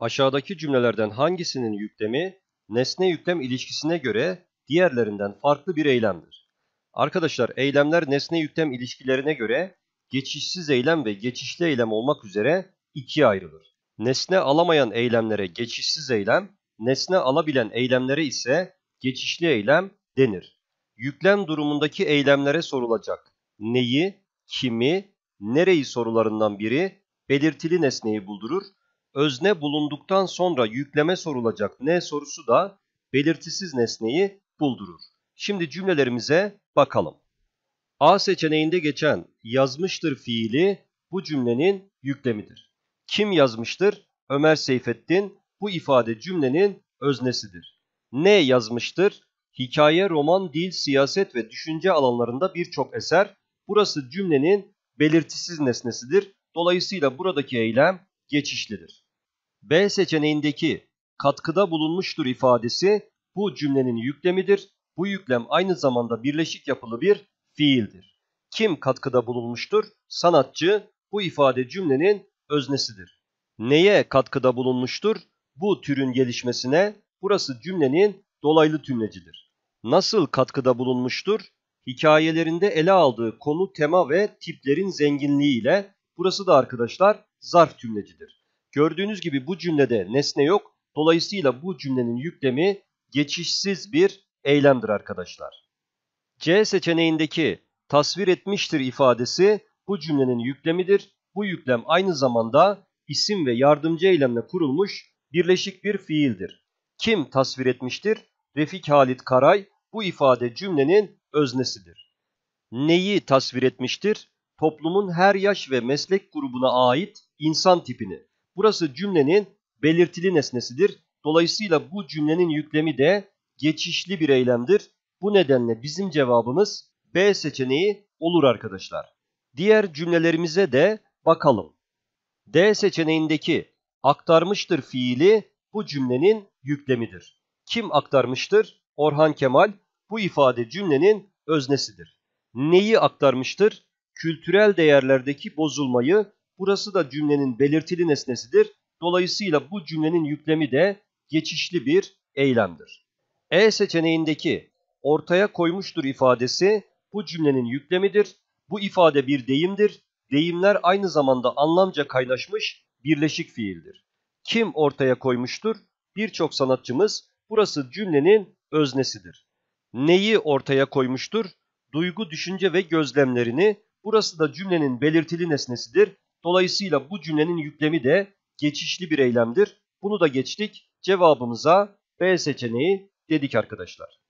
Aşağıdaki cümlelerden hangisinin yüklemi nesne yüklem ilişkisine göre diğerlerinden farklı bir eylemdir? Arkadaşlar eylemler nesne yüklem ilişkilerine göre geçişsiz eylem ve geçişli eylem olmak üzere ikiye ayrılır. Nesne alamayan eylemlere geçişsiz eylem, nesne alabilen eylemlere ise geçişli eylem denir. Yüklem durumundaki eylemlere sorulacak neyi, kimi, nereyi sorularından biri belirtili nesneyi buldurur özne bulunduktan sonra yükleme sorulacak ne sorusu da belirtisiz nesneyi buldurur. Şimdi cümlelerimize bakalım. A seçeneğinde geçen yazmıştır fiili bu cümlenin yüklemidir. Kim yazmıştır? Ömer Seyfettin bu ifade cümlenin öznesidir. Ne yazmıştır? Hikaye, roman, dil, siyaset ve düşünce alanlarında birçok eser. Burası cümlenin belirtisiz nesnesidir. Dolayısıyla buradaki eylem geçişlidir. B seçeneğindeki katkıda bulunmuştur ifadesi bu cümlenin yüklemidir. Bu yüklem aynı zamanda birleşik yapılı bir fiildir. Kim katkıda bulunmuştur? Sanatçı bu ifade cümlenin öznesidir. Neye katkıda bulunmuştur? Bu türün gelişmesine burası cümlenin dolaylı tümlecidir. Nasıl katkıda bulunmuştur? Hikayelerinde ele aldığı konu, tema ve tiplerin zenginliğiyle Burası da arkadaşlar zarf cümlecidir. Gördüğünüz gibi bu cümlede nesne yok. Dolayısıyla bu cümlenin yüklemi geçişsiz bir eylemdir arkadaşlar. C seçeneğindeki tasvir etmiştir ifadesi bu cümlenin yüklemidir. Bu yüklem aynı zamanda isim ve yardımcı eylemle kurulmuş birleşik bir fiildir. Kim tasvir etmiştir? Refik Halit Karay bu ifade cümlenin öznesidir. Neyi tasvir etmiştir? toplumun her yaş ve meslek grubuna ait insan tipini. Burası cümlenin belirtili nesnesidir. Dolayısıyla bu cümlenin yüklemi de geçişli bir eylemdir. Bu nedenle bizim cevabımız B seçeneği olur arkadaşlar. Diğer cümlelerimize de bakalım. D seçeneğindeki aktarmıştır fiili bu cümlenin yüklemidir. Kim aktarmıştır? Orhan Kemal bu ifade cümlenin öznesidir. Neyi aktarmıştır? kültürel değerlerdeki bozulmayı, burası da cümlenin belirtili nesnesidir. Dolayısıyla bu cümlenin yüklemi de geçişli bir eylemdir. E seçeneğindeki ortaya koymuştur ifadesi bu cümlenin yüklemidir. Bu ifade bir deyimdir. Deyimler aynı zamanda anlamca kaynaşmış birleşik fiildir. Kim ortaya koymuştur? Birçok sanatçımız burası cümlenin öznesidir. Neyi ortaya koymuştur? Duygu, düşünce ve gözlemlerini Burası da cümlenin belirtili nesnesidir. Dolayısıyla bu cümlenin yüklemi de geçişli bir eylemdir. Bunu da geçtik. Cevabımıza B seçeneği dedik arkadaşlar.